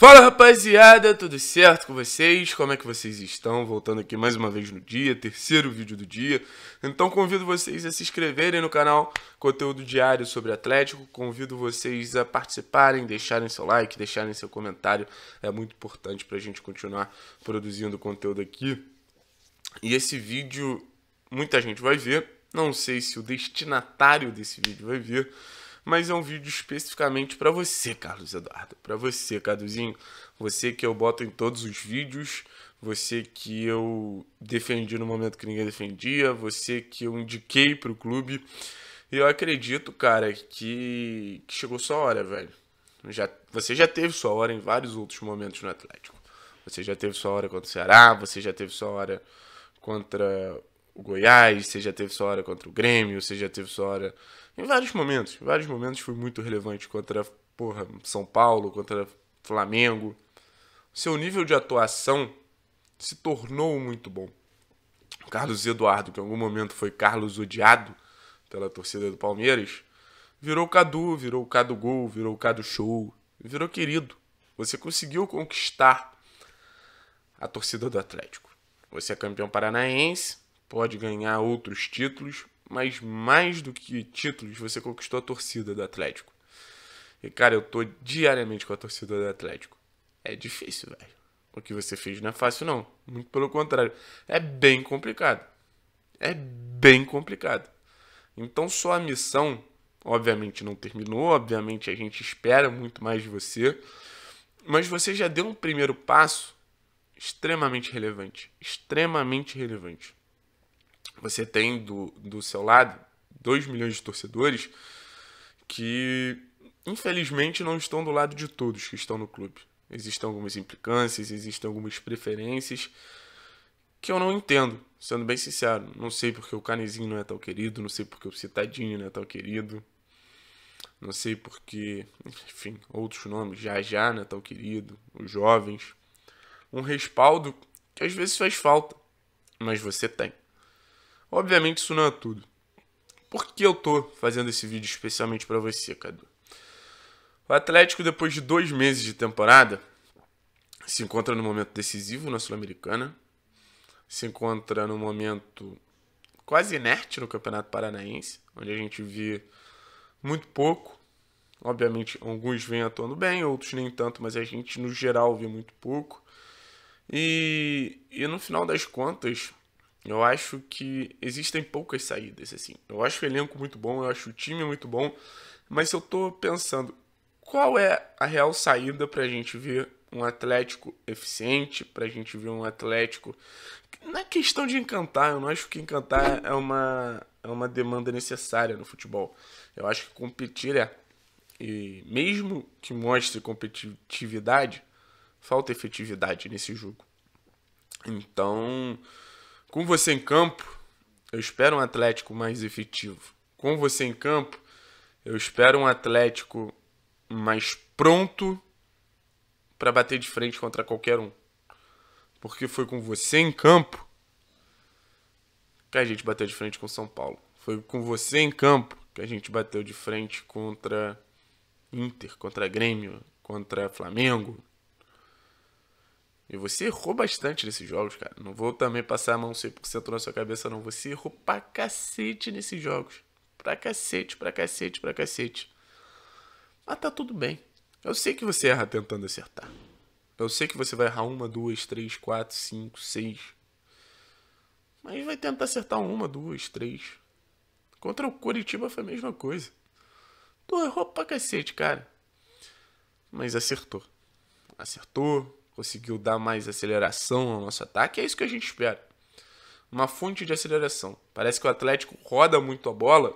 Fala rapaziada, tudo certo com vocês? Como é que vocês estão? Voltando aqui mais uma vez no dia, terceiro vídeo do dia. Então convido vocês a se inscreverem no canal, conteúdo diário sobre Atlético. Convido vocês a participarem, deixarem seu like, deixarem seu comentário. É muito importante para a gente continuar produzindo conteúdo aqui. E esse vídeo muita gente vai ver, não sei se o destinatário desse vídeo vai ver, mas é um vídeo especificamente para você, Carlos Eduardo, para você, Caduzinho, você que eu boto em todos os vídeos, você que eu defendi no momento que ninguém defendia, você que eu indiquei pro clube. E eu acredito, cara, que, que chegou sua hora, velho. Já, você já teve sua hora em vários outros momentos no Atlético. Você já teve sua hora contra o Ceará, você já teve sua hora contra o Goiás, você já teve sua hora contra o Grêmio, você já teve sua hora. Em vários momentos. Em vários momentos foi muito relevante contra, porra, São Paulo, contra Flamengo. Seu nível de atuação se tornou muito bom. Carlos Eduardo, que em algum momento foi Carlos odiado pela torcida do Palmeiras, virou Cadu, virou Cadu Gol, virou Cadu Show, virou querido. Você conseguiu conquistar a torcida do Atlético. Você é campeão paranaense, pode ganhar outros títulos, mas mais do que títulos, você conquistou a torcida do Atlético. E cara, eu tô diariamente com a torcida do Atlético. É difícil, velho. O que você fez não é fácil, não. Muito pelo contrário. É bem complicado. É bem complicado. Então, só a missão, obviamente, não terminou. Obviamente, a gente espera muito mais de você. Mas você já deu um primeiro passo extremamente relevante. Extremamente relevante você tem do, do seu lado 2 milhões de torcedores que, infelizmente, não estão do lado de todos que estão no clube. Existem algumas implicâncias, existem algumas preferências que eu não entendo, sendo bem sincero. Não sei porque o Canezinho não é tão querido, não sei porque o Citadinho não é tão querido, não sei porque, enfim, outros nomes, já já não é tão querido, os jovens. Um respaldo que às vezes faz falta, mas você tem. Obviamente isso não é tudo. Por que eu tô fazendo esse vídeo especialmente para você, Cadu? O Atlético, depois de dois meses de temporada, se encontra no momento decisivo na Sul-Americana, se encontra no momento quase inerte no Campeonato Paranaense, onde a gente vê muito pouco. Obviamente, alguns vêm atuando bem, outros nem tanto, mas a gente, no geral, vê muito pouco. E, e no final das contas, eu acho que existem poucas saídas, assim. Eu acho o elenco muito bom, eu acho o time muito bom, mas eu tô pensando qual é a real saída pra gente ver um Atlético eficiente, pra gente ver um Atlético. Na é questão de encantar, eu não acho que encantar é uma, é uma demanda necessária no futebol. Eu acho que competir é. E mesmo que mostre competitividade, falta efetividade nesse jogo. Então, com você em campo, eu espero um Atlético mais efetivo. Com você em campo, eu espero um Atlético mais pronto para bater de frente contra qualquer um. Porque foi com você em campo que a gente bateu de frente com São Paulo. Foi com você em campo que a gente bateu de frente contra Inter, contra Grêmio, contra Flamengo, e você errou bastante nesses jogos, cara. Não vou também passar a mão 100% na sua cabeça, não. Você errou pra cacete nesses jogos. Pra cacete, pra cacete, pra cacete. Mas tá tudo bem. Eu sei que você erra tentando acertar. Eu sei que você vai errar uma, duas, três, quatro, cinco, seis. Mas vai tentar acertar uma, duas, três. Contra o Curitiba foi a mesma coisa. Tu errou pra cacete, cara. Mas acertou. Acertou, conseguiu dar mais aceleração ao nosso ataque. É isso que a gente espera. Uma fonte de aceleração. Parece que o Atlético roda muito a bola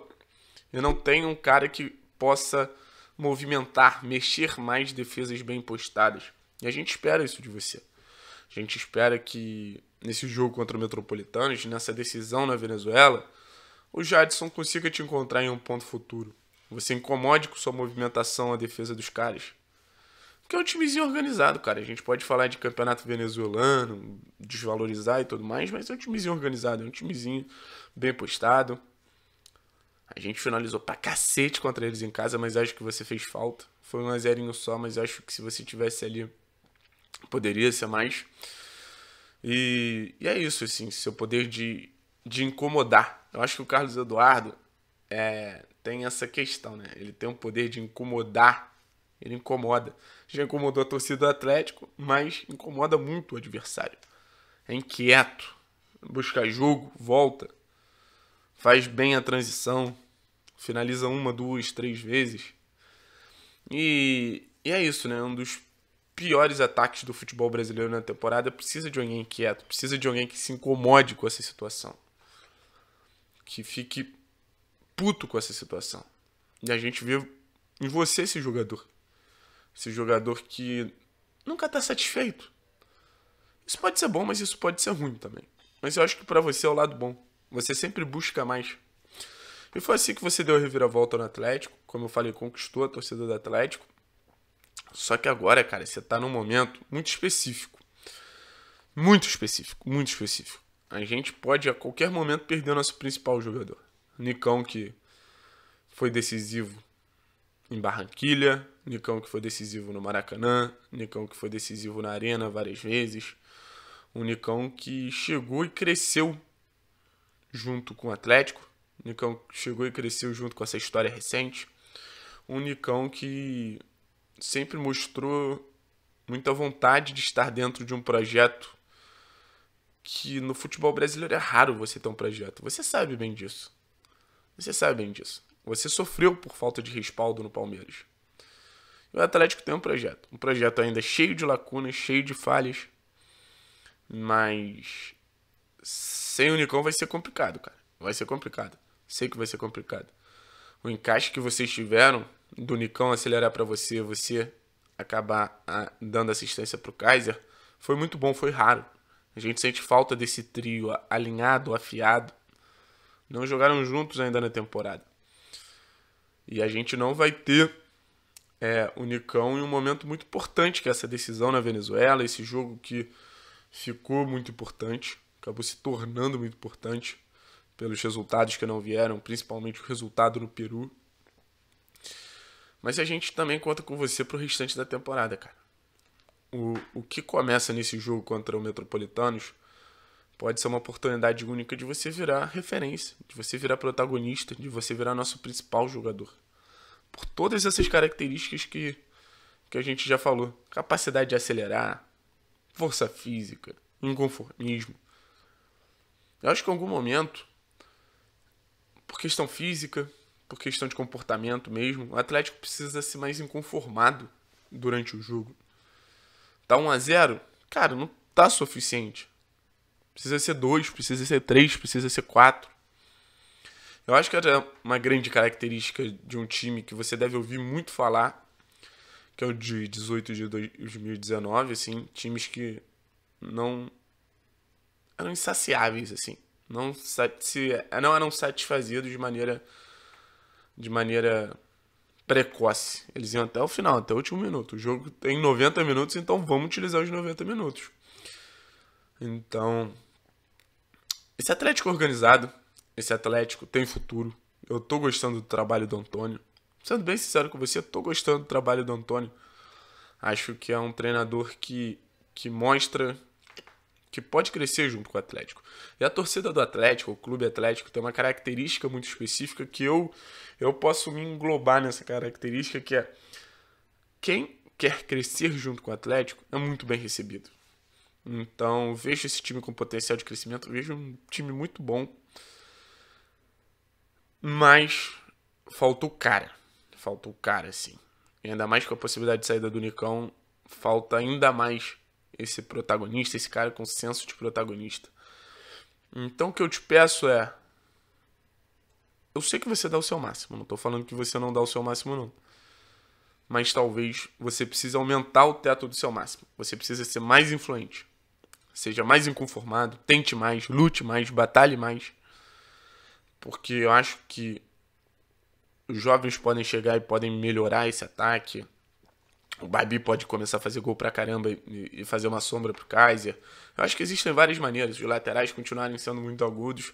e não tem um cara que possa movimentar, mexer mais defesas bem postadas. E a gente espera isso de você. A gente espera que nesse jogo contra o Metropolitanos, nessa decisão na Venezuela, o Jadson consiga te encontrar em um ponto futuro. Você incomode com sua movimentação a defesa dos caras. Porque é um timezinho organizado, cara. A gente pode falar de campeonato venezuelano, desvalorizar e tudo mais, mas é um timezinho organizado, é um timezinho bem postado. A gente finalizou pra cacete contra eles em casa, mas acho que você fez falta. Foi um azerinho só, mas acho que se você tivesse ali, poderia ser mais. E, e é isso, assim, seu poder de, de incomodar. Eu acho que o Carlos Eduardo é, tem essa questão, né? Ele tem um poder de incomodar ele incomoda. Já incomodou a torcida do Atlético, mas incomoda muito o adversário. É inquieto, busca jogo, volta, faz bem a transição, finaliza uma, duas, três vezes. E, e é isso, né? Um dos piores ataques do futebol brasileiro na temporada precisa de alguém quieto, precisa de alguém que se incomode com essa situação. Que fique puto com essa situação. E a gente vê em você esse jogador. Esse jogador que nunca está satisfeito. Isso pode ser bom, mas isso pode ser ruim também. Mas eu acho que para você é o lado bom. Você sempre busca mais. E foi assim que você deu a reviravolta no Atlético. Como eu falei, conquistou a torcida do Atlético. Só que agora, cara, você está num momento muito específico. Muito específico, muito específico. A gente pode a qualquer momento perder o nosso principal jogador. Nicão, que foi decisivo em Barranquilha, Nicão que foi decisivo no Maracanã, Nicão que foi decisivo na Arena várias vezes, um Nicão que chegou e cresceu junto com o Atlético, Nicão que chegou e cresceu junto com essa história recente, um Nicão que sempre mostrou muita vontade de estar dentro de um projeto que no futebol brasileiro é raro você ter um projeto. Você sabe bem disso. Você sabe bem disso. Você sofreu por falta de respaldo no Palmeiras o Atlético tem um projeto. Um projeto ainda cheio de lacunas, cheio de falhas. Mas sem o Nicão vai ser complicado, cara. Vai ser complicado. Sei que vai ser complicado. O encaixe que vocês tiveram do Nicão acelerar para você, você acabar a, ah, dando assistência pro Kaiser, foi muito bom, foi raro. A gente sente falta desse trio alinhado, afiado. Não jogaram juntos ainda na temporada. E a gente não vai ter é, o Nicão em um momento muito importante, que é essa decisão na Venezuela, esse jogo que ficou muito importante, acabou se tornando muito importante pelos resultados que não vieram, principalmente o resultado no Peru. Mas a gente também conta com você para o restante da temporada, cara. O, o que começa nesse jogo contra o Metropolitanos pode ser uma oportunidade única de você virar referência, de você virar protagonista, de você virar nosso principal jogador por todas essas características que, que a gente já falou: capacidade de acelerar, força física, inconformismo. Eu acho que em algum momento, por questão física, por questão de comportamento mesmo, o Atlético precisa ser mais inconformado durante o jogo. Tá 1 a 0 cara, não tá suficiente. Precisa ser 2, precisa ser 3, precisa ser 4. Eu acho que era uma grande característica de um time que você deve ouvir muito falar, que é o de 18 de 2019, assim, times que não eram insaciáveis, assim, não se não eram satisfazidos de maneira de maneira precoce. Eles iam até o final, até o último minuto. O jogo tem 90 minutos, então vamos utilizar os 90 minutos. Então, esse Atlético organizado esse Atlético tem futuro. Eu tô gostando do trabalho do Antônio. Sendo bem sincero com você, eu tô gostando do trabalho do Antônio. Acho que é um treinador que, que mostra que pode crescer junto com o Atlético. E a torcida do Atlético, o clube Atlético, tem uma característica muito específica que eu, eu posso me englobar nessa característica, que é quem quer crescer junto com o Atlético é muito bem recebido. Então, vejo esse time com potencial de crescimento, vejo um time muito bom. Mas falta o cara. Falta o cara, sim. E ainda mais com a possibilidade de saída do Nicão, falta ainda mais esse protagonista, esse cara com senso de protagonista. Então o que eu te peço é. Eu sei que você dá o seu máximo, não estou falando que você não dá o seu máximo, não. Mas talvez você precise aumentar o teto do seu máximo. Você precisa ser mais influente. Seja mais inconformado, tente mais, lute mais, batalhe mais porque eu acho que os jovens podem chegar e podem melhorar esse ataque. O Babi pode começar a fazer gol pra caramba e, fazer uma sombra pro Kaiser. Eu acho que existem várias maneiras. Os laterais continuarem sendo muito agudos.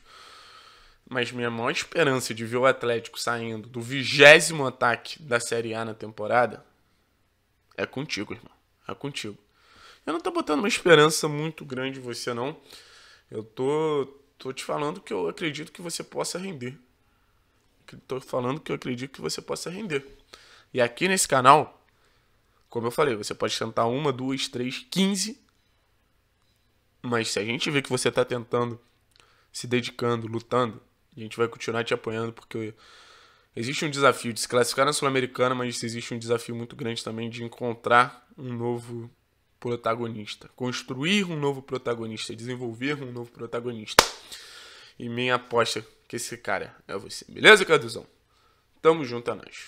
Mas minha maior esperança de ver o Atlético saindo do vigésimo ataque da Série A na temporada é contigo, irmão. É contigo. Eu não tô botando uma esperança muito grande em você, não. Eu tô Tô te falando que eu acredito que você possa render. Tô falando que eu acredito que você possa render. E aqui nesse canal, como eu falei, você pode tentar uma, duas, três, quinze. Mas se a gente vê que você tá tentando, se dedicando, lutando, a gente vai continuar te apoiando, porque existe um desafio de se classificar na Sul-Americana, mas existe um desafio muito grande também de encontrar um novo protagonista, construir um novo protagonista, desenvolver um novo protagonista. E minha aposta que esse cara é você. Beleza, Caduzão? Tamo junto a é nós.